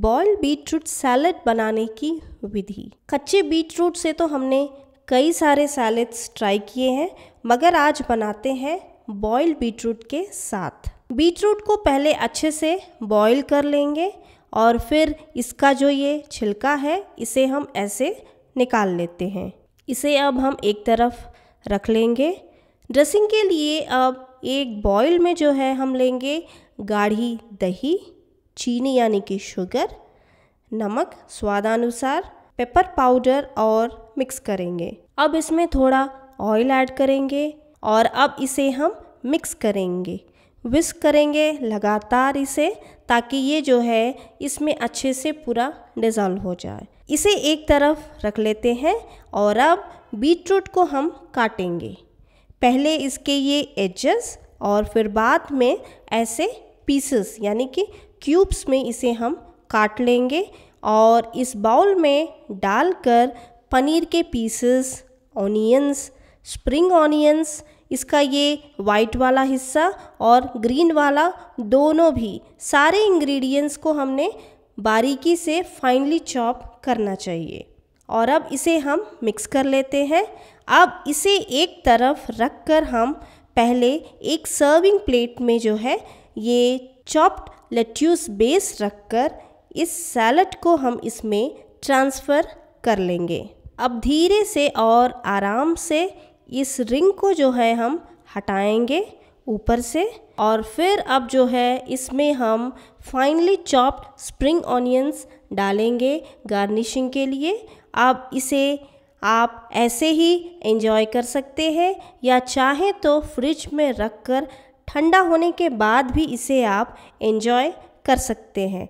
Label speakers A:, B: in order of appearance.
A: boil beetroot salad बनाने की विधि कच्चे बीटरूट से तो हमने कई सारे सैलड्स ट्राई किए हैं मगर आज बनाते हैं बॉयल बीटरूट के साथ बीटरूट को पहले अच्छे से बॉयल कर लेंगे और फिर इसका जो ये छिलका है इसे हम ऐसे निकाल लेते हैं इसे अब हम एक तरफ रख लेंगे ड्रेसिंग के लिए अब एक बॉयल में जो है हम लेंगे गाढ़ी दही चीनी यानी कि शुगर नमक स्वादानुसार पेपर पाउडर और मिक्स करेंगे अब इसमें थोड़ा ऑयल ऐड करेंगे और अब इसे हम मिक्स करेंगे विस्क करेंगे लगातार इसे ताकि ये जो है इसमें अच्छे से पूरा डिज़ॉल्व हो जाए इसे एक तरफ रख लेते हैं और अब बीट रूट को हम काटेंगे पहले इसके ये एजेस और फिर बाद में ऐसे पीसेस यानी कि क्यूब्स में इसे हम काट लेंगे और इस बाउल में डालकर पनीर के पीसेस ऑनियंस स्प्रिंग ऑनियंस इसका ये वाइट वाला हिस्सा और ग्रीन वाला दोनों भी सारे इंग्रेडिएंट्स को हमने बारीकी से फाइनली चॉप करना चाहिए और अब इसे हम मिक्स कर लेते हैं अब इसे एक तरफ रख कर हम पहले एक सर्विंग प्लेट में जो है ये चॉप्ड लेट्यूस बेस रखकर इस सैलड को हम इसमें ट्रांसफ़र कर लेंगे अब धीरे से और आराम से इस रिंग को जो है हम हटाएंगे ऊपर से और फिर अब जो है इसमें हम फाइनली चॉप्ड स्प्रिंग ऑनियंस डालेंगे गार्निशिंग के लिए अब इसे आप ऐसे ही एंजॉय कर सकते हैं या चाहें तो फ्रिज में रख कर ठंडा होने के बाद भी इसे आप एंजॉय कर सकते हैं